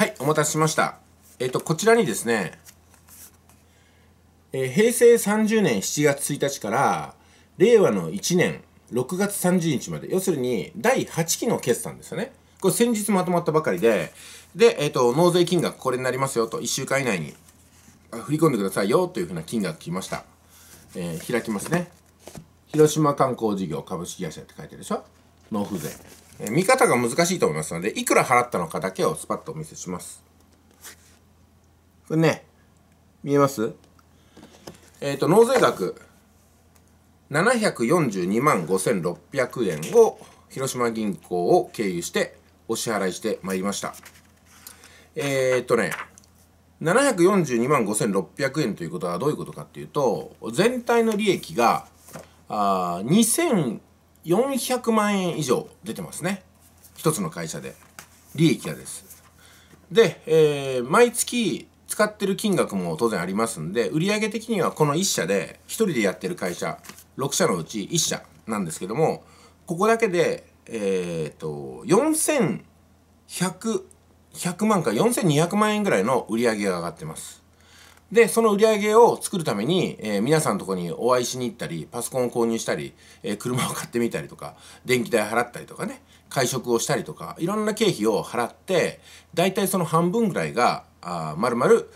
はい、お待たせしました。えっ、ー、と、こちらにですね、えー、平成30年7月1日から令和の1年6月30日まで、要するに第8期の決算ですよね。これ先日まとまったばかりで、で、えっ、ー、と、納税金額これになりますよと、1週間以内に振り込んでくださいよというふうな金額来ました。え開きますね。広島観光事業株式会社って書いてるでしょ納付税。見方が難しいと思いますので、いくら払ったのかだけをスパッとお見せします。これね、見えますえっ、ー、と、納税額、742万5600円を広島銀行を経由してお支払いしてまいりました。えー、っとね、742万5600円ということはどういうことかっていうと、全体の利益が、あ2000 400万円以上出てますね一つの会社で利益がですで、えー、毎月使ってる金額も当然ありますんで売上的にはこの1社で1人でやってる会社6社のうち1社なんですけどもここだけでえっ、と4100 100万か4200万円ぐらいの売り上げが上がってますで、その売り上げを作るために、えー、皆さんのところにお会いしに行ったり、パソコンを購入したり、えー、車を買ってみたりとか、電気代払ったりとかね、会食をしたりとか、いろんな経費を払って、大体その半分ぐらいが、あまる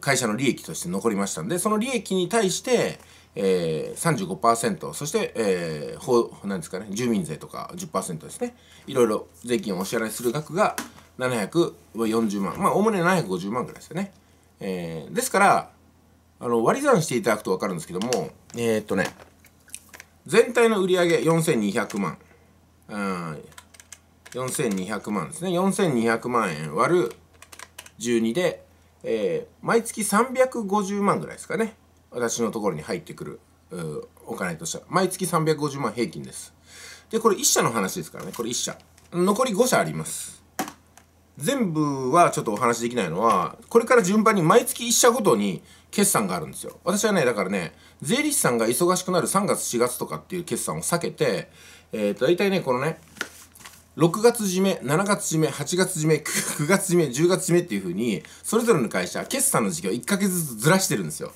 会社の利益として残りましたんで、その利益に対して、えー、35%そして、えー、法なんですかね住民税とか10%ですねいろいろ税金をお支払いする額が740万まあおおむね750万ぐらいですよねえー、ですから、あの割り算していただくと分かるんですけども、えー、っとね、全体の売上4200万、うん、4200万ですね、4200万円割る12で、えー、毎月350万ぐらいですかね、私のところに入ってくるお金としては、毎月350万平均です。で、これ1社の話ですからね、これ1社。残り5社あります。全部はちょっとお話しできないのは、これから順番に毎月1社ごとに決算があるんですよ。私はね、だからね、税理士さんが忙しくなる3月4月とかっていう決算を避けて、えっ、ー、と、大体ね、このね、6月締め、7月締め、8月締め、9月締め、10月締めっていう風に、それぞれの会社、決算の時期を1ヶ月ずつずらしてるんですよ。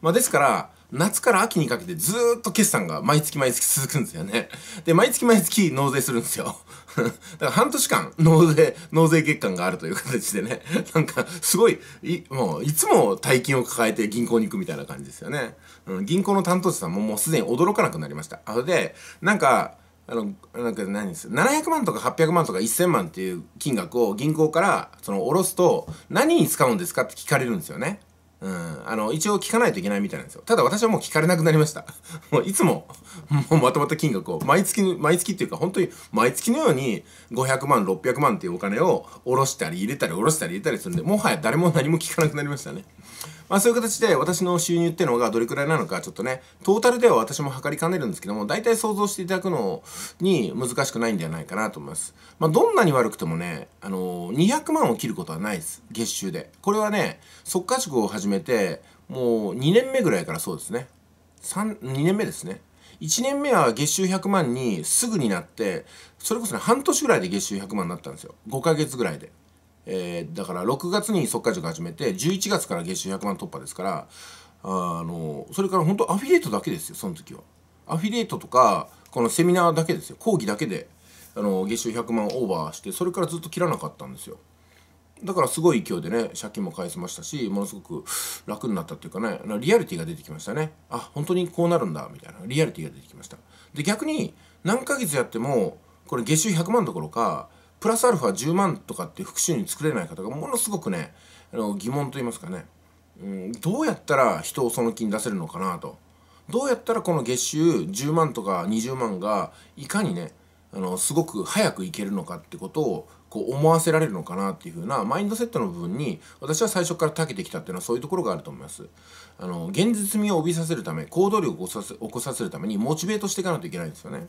まあ、ですから、夏から秋にかけてずっと決算が毎月毎月続くんですよね。で、毎月毎月納税するんですよ。から半年間納税、納税月間があるという形でね、なんかすごい、いもういつも大金を抱えて銀行に行くみたいな感じですよね。うん、銀行の担当者さんももうすでに驚かなくなりました。あれで、なんか、あの、なんか何です ?700 万とか800万とか1000万っていう金額を銀行から、その、おろすと、何に使うんですかって聞かれるんですよね。うん、あの、一応聞かないといけないみたいなんですよ。ただ私はもう聞かれなくなりました。もういつも、もうまとまった金額を、毎月、毎月っていうか、本当に毎月のように、500万、600万っていうお金を、下ろしたり入れたり、下ろしたり入れたりするんで、もはや誰も何も聞かなくなりましたね。まあそういう形で私の収入っていうのがどれくらいなのかちょっとね、トータルでは私も測りかねるんですけども、大体想像していただくのに難しくないんではないかなと思います。まあどんなに悪くてもね、あのー、200万を切ることはないです。月収で。これはね、速稼宿を始めて、もう2年目ぐらいからそうですね。3、2年目ですね。1年目は月収100万にすぐになって、それこそね、半年ぐらいで月収100万になったんですよ。5ヶ月ぐらいで。えー、だから6月に速稼塾始めて11月から月収100万突破ですからあのそれから本当アフィリエイトだけですよその時は。アフィリエイトとかこのセミナーだけですよ講義だけであの月収100万オーバーしてそれからずっと切らなかったんですよ。だからすごい勢いでね借金も返せましたしものすごく楽になったっていうかねリアリティが出てきましたねあ本当にこうなるんだみたいなリアリティが出てきましたで逆に何ヶ月やってもこれ月収100万どころかプラスアルファ10万とかっていう副収入作れない方がものすごくねあの疑問と言いますかね、うん、どうやったら人をその気に出せるのかなとどうやったらこの月収10万とか20万がいかにねあのすごく早くいけるのかってことをこう思わせられるのかなっていう風なマインドセットの部分に私は最初から長けてきたっていうのはそういうところがあると思います。あの現実味を帯びさせるため行動力を起こさせるためにモチベートしていかないといけないんですよね。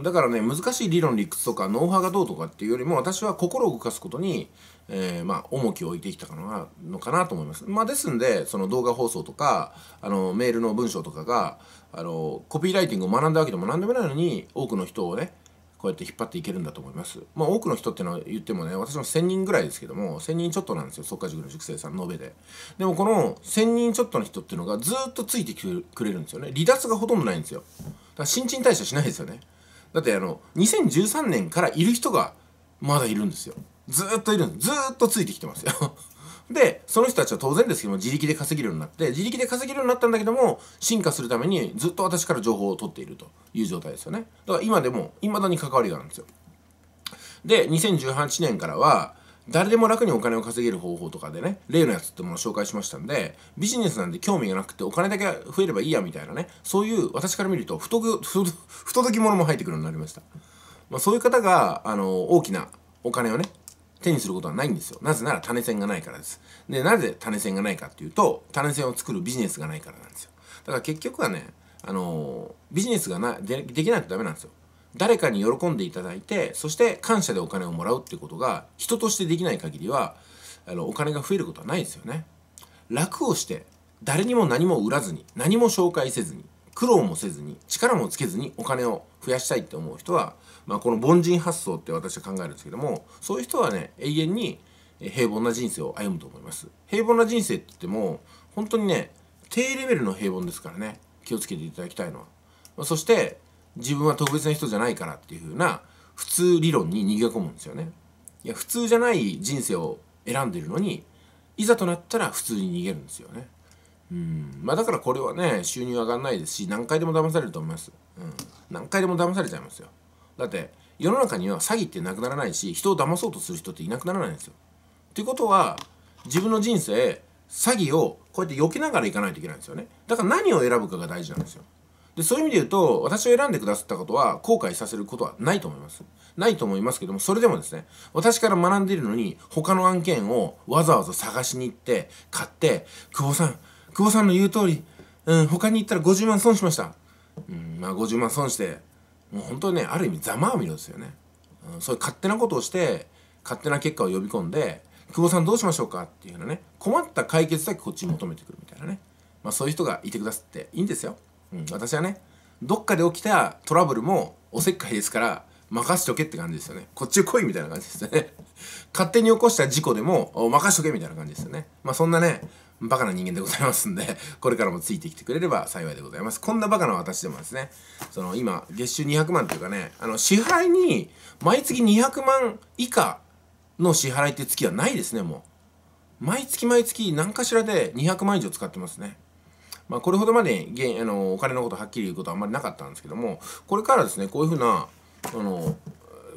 だからね難しい理論理屈とかノウハウがどうとかっていうよりも私は心を動かすことに、えー、まあ、重きを置いてきたののかなと思います。まあ、ですんでその動画放送とかあのメールの文章とかがあのコピーライティングを学んだわけでも何でもないのに多くの人をねこうやって引っ張っていけるんだと思います。まあ多くの人ってのは言ってもね、私も1000人ぐらいですけども、1000人ちょっとなんですよ、即化塾の塾生さん、のべで。でもこの1000人ちょっとの人っていうのがずっとついてくれるんですよね。離脱がほとんどないんですよ。だから新陳代謝しないですよね。だってあの2013年からいる人がまだいるんですよずっといるんですずっとついてきてますよ でその人たちは当然ですけども自力で稼げるようになって自力で稼げるようになったんだけども進化するためにずっと私から情報を取っているという状態ですよねだから今でもいまだに関わりがあるんですよで2018年からは誰でも楽にお金を稼げる方法とかでね例のやつってものを紹介しましたんでビジネスなんで興味がなくてお金だけ増えればいいやみたいなねそういう私から見ると不不届き者も入ってくるようになりました、まあ、そういう方があの大きなお金をね手にすることはないんですよなぜなら種銭がないからですでなぜ種銭がないかっていうと種銭を作るビジネスがないからなんですよだから結局はねあのビジネスがなでできないとダメなんですよ誰かに喜んでいただいてそして感謝でお金をもらうっていうことが人としてできない限りはあのお金が増えることはないですよね。楽をして誰にも何も売らずに何も紹介せずに苦労もせずに力もつけずにお金を増やしたいって思う人は、まあ、この凡人発想って私は考えるんですけどもそういう人はね永遠に平凡な人生を歩むと思います平凡な人生って言っても本当にね低レベルの平凡ですからね気をつけていただきたいのは、まあ、そして自分は特別な人じゃないからっていうふうな普通理論に逃げ込むんですよね。いや普通じゃない人生を選んでるのにいざとなったら普通に逃げるんですよね。うんまあ、だからこれはね収入上がんないですし何回でも騙されると思います、うん、何回でも騙されちゃいますよだって世の中には詐欺ってなくならないし人を騙そうとする人っていなくならないんですよっていうことは自分の人生詐欺をこうやって避けながらいかないといけないんですよねだから何を選ぶかが大事なんですよでそういう意味で言うと私を選んでくださったことは後悔させることはないと思いますないと思いますけどもそれでもですね私から学んでいるのに他の案件をわざわざ探しに行って買って久保さん久保さんの言う通りうん他に行ったら50万損しましたうんまあ50万損してもう本当にねある意味ざまあみろですよね、うん、そういう勝手なことをして勝手な結果を呼び込んで久保さんどうしましょうかっていうようなね困った解決だけこっちに求めてくるみたいなねまあそういう人がいてくださっていいんですようん、私はねどっかで起きたトラブルもおせっかいですから任しとけって感じですよねこっち来いみたいな感じですよね 勝手に起こした事故でも任しとけみたいな感じですよねまあそんなねバカな人間でございますんで、これからもついてきてくれれば幸いでございます。こんなバカな私でもですね、その今、月収200万というかね、あの、支払いに、毎月200万以下の支払いって月はないですね、もう。毎月毎月何かしらで200万以上使ってますね。まあ、これほどまで現あのお金のことはっきり言うことはあんまりなかったんですけどもこれからですねこういうふうなあの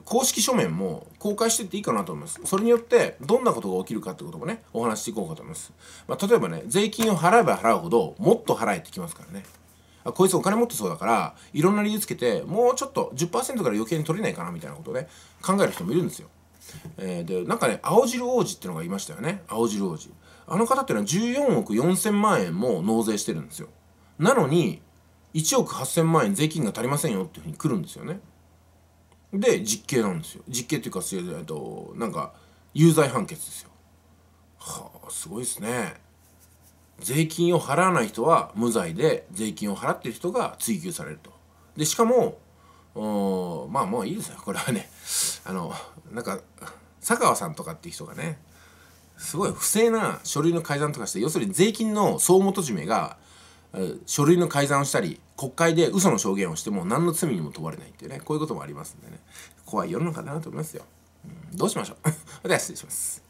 公式書面も公開していっていいかなと思います。それによってどんなことが起きるかってこともね、お話していこうかと思います。まあ、例えばね、税金を払えば払うほど、もっと払えってきますからね。あこいつお金持ってそうだから、いろんな理由つけて、もうちょっと10%から余計に取れないかなみたいなことをね、考える人もいるんですよ。えー、で、なんかね、青汁王子ってのがいましたよね。青汁王子。あの方っていうのは14億4000万円も納税してるんですよなのに1億8000万円税金が足りませんよっていうふうに来るんですよねで実刑なんですよ実刑っていうかえっとなんか有罪判決ですよはあすごいですね税金を払わない人は無罪で税金を払ってる人が追及されるとでしかもまあもういいですよこれはねあのなんか佐川さんとかっていう人がねすごい不正な書類の改ざんとかして要するに税金の総元締めが書類の改ざんをしたり国会で嘘の証言をしても何の罪にも問われないっていうねこういうこともありますんでね怖い世の中だなと思いますよ、うん、どうしましょう では失礼します